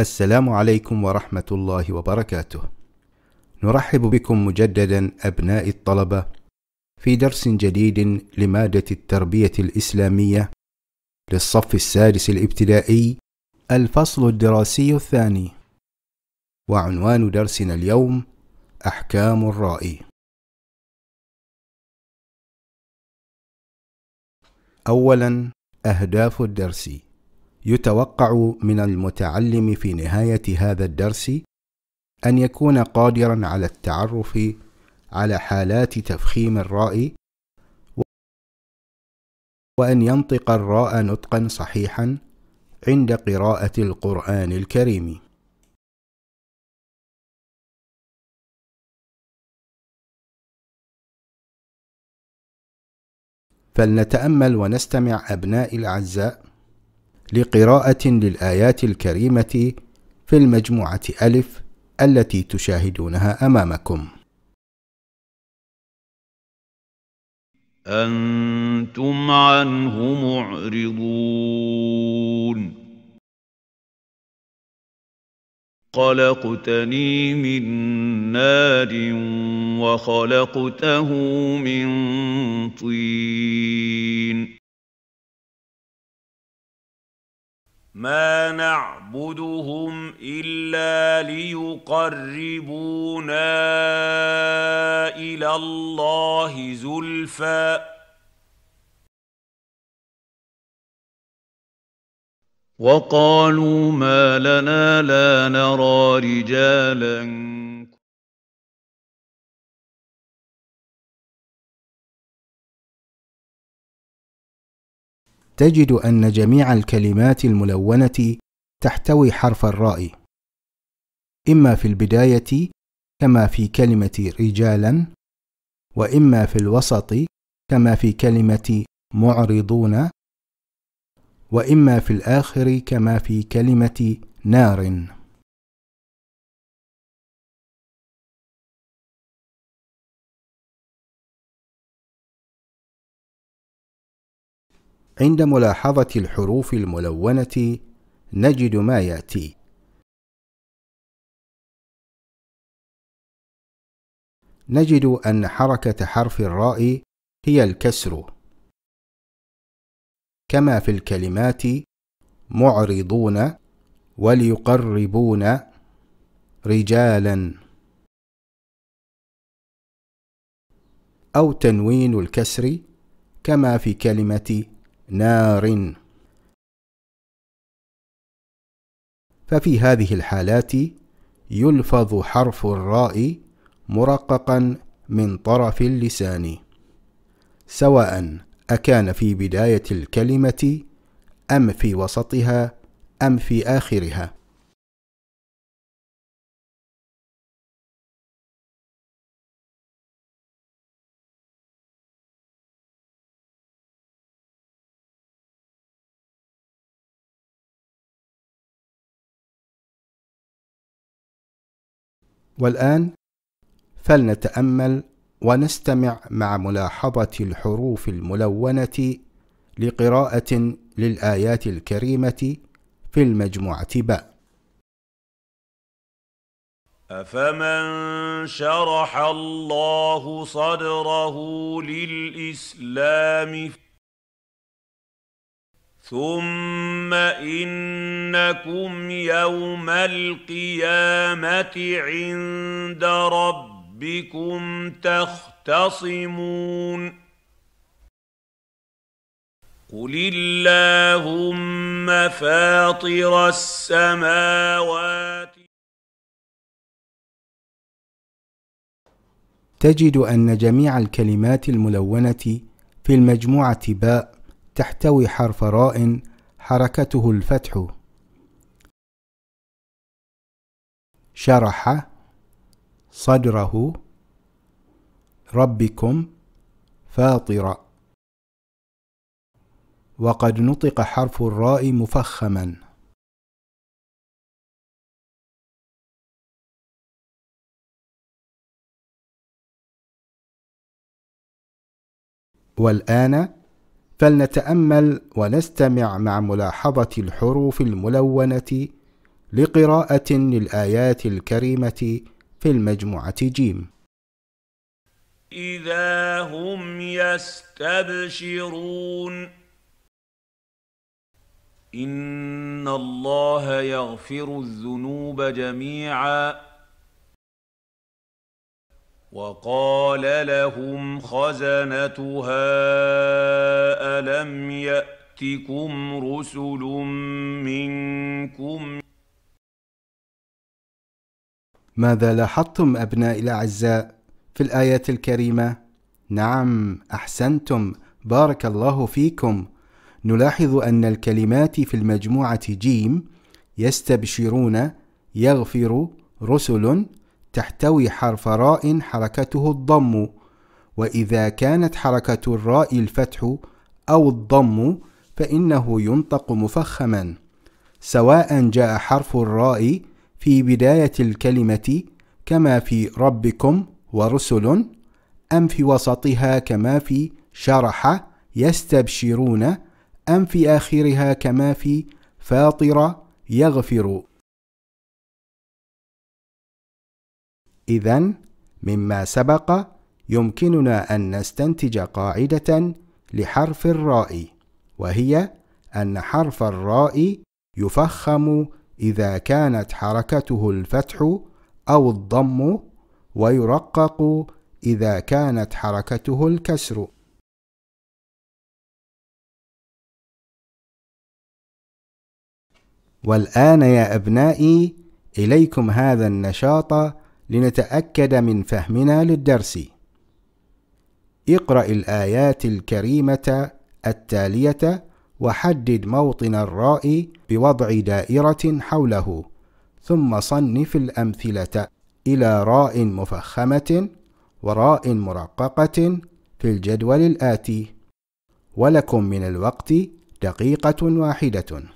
السلام عليكم ورحمة الله وبركاته. نرحب بكم مجددا أبناء الطلبة في درس جديد لمادة التربية الإسلامية للصف السادس الابتدائي الفصل الدراسي الثاني. وعنوان درسنا اليوم أحكام الرأي. أولا أهداف الدرس يتوقع من المتعلم في نهايه هذا الدرس ان يكون قادرا على التعرف على حالات تفخيم الراء وان ينطق الراء نطقا صحيحا عند قراءه القران الكريم فلنتامل ونستمع ابنائي الاعزاء لقراءة للآيات الكريمة في المجموعة ألف التي تشاهدونها أمامكم. أنتم عنه معرضون خلقتني من نار وخلقته من طين ما نعبدهم الا ليقربونا الى الله زلفى وقالوا ما لنا لا نرى رجالا تجد أن جميع الكلمات الملونة تحتوي حرف الراء إما في البداية كما في كلمة رجالا وإما في الوسط كما في كلمة معرضون وإما في الآخر كما في كلمة نار عند ملاحظة الحروف الملونة نجد ما يأتي نجد أن حركة حرف الراء هي الكسر كما في الكلمات معرضون وليقربون رجالا أو تنوين الكسر كما في كلمة نار ففي هذه الحالات يلفظ حرف الراء مرققا من طرف اللسان سواء أكان في بداية الكلمة أم في وسطها أم في آخرها والآن فلنتأمل ونستمع مع ملاحظة الحروف الملونة لقراءة للآيات الكريمة في المجموعة باء أفمن شرح الله صدره للإسلام ثم انكم يوم القيامه عند ربكم تختصمون قل اللهم فاطر السماوات تجد ان جميع الكلمات الملونه في المجموعه باء تحتوي حرف راء حركته الفتح شرح صدره ربكم فاطر وقد نطق حرف الراء مفخما والآن فلنتامل ونستمع مع ملاحظه الحروف الملونه لقراءه للايات الكريمه في المجموعه جيم اذا هم يستبشرون ان الله يغفر الذنوب جميعا وقال لهم خزنتها الم ياتكم رسل منكم ماذا لاحظتم ابنائي الاعزاء في الايه الكريمه نعم احسنتم بارك الله فيكم نلاحظ ان الكلمات في المجموعه جيم يستبشرون يغفر رسل تحتوي حرف راء حركته الضم وإذا كانت حركة الراء الفتح أو الضم فإنه ينطق مفخما سواء جاء حرف الراء في بداية الكلمة كما في ربكم ورسل أم في وسطها كما في شرح يستبشرون أم في آخرها كما في فاطر يغفر إذا مما سبق يمكننا أن نستنتج قاعدة لحرف الراء وهي أن حرف الراء يفخم إذا كانت حركته الفتح أو الضم ويرقق إذا كانت حركته الكسر والآن يا أبنائي إليكم هذا النشاط لنتأكد من فهمنا للدرس. اقرأ الآيات الكريمة التالية وحدد موطن الراء بوضع دائرة حوله، ثم صنف الأمثلة إلى راء مفخمة وراء مرققة في الجدول الآتي، ولكم من الوقت دقيقة واحدة.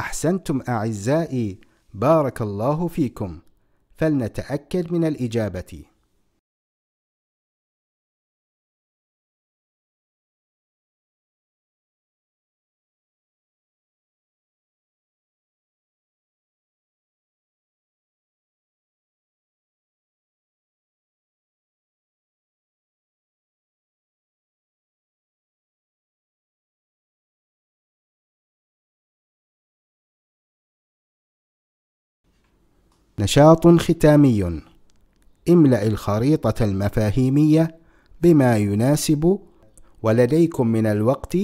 أحسنتم أعزائي بارك الله فيكم فلنتأكد من الإجابة نشاط ختامي املأ الخريطة المفاهيمية بما يناسب ولديكم من الوقت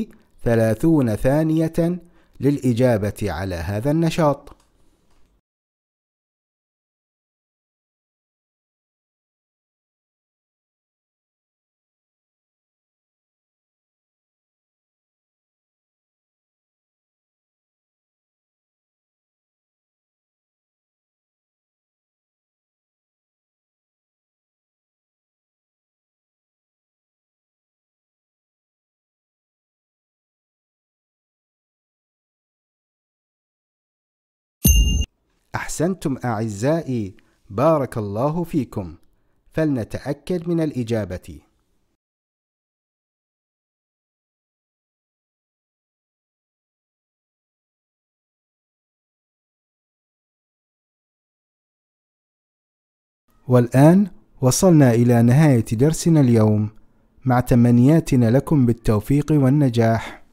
ثلاثون ثانية للإجابة على هذا النشاط أحسنتم أعزائي بارك الله فيكم فلنتأكد من الإجابة والآن وصلنا إلى نهاية درسنا اليوم مع تمنياتنا لكم بالتوفيق والنجاح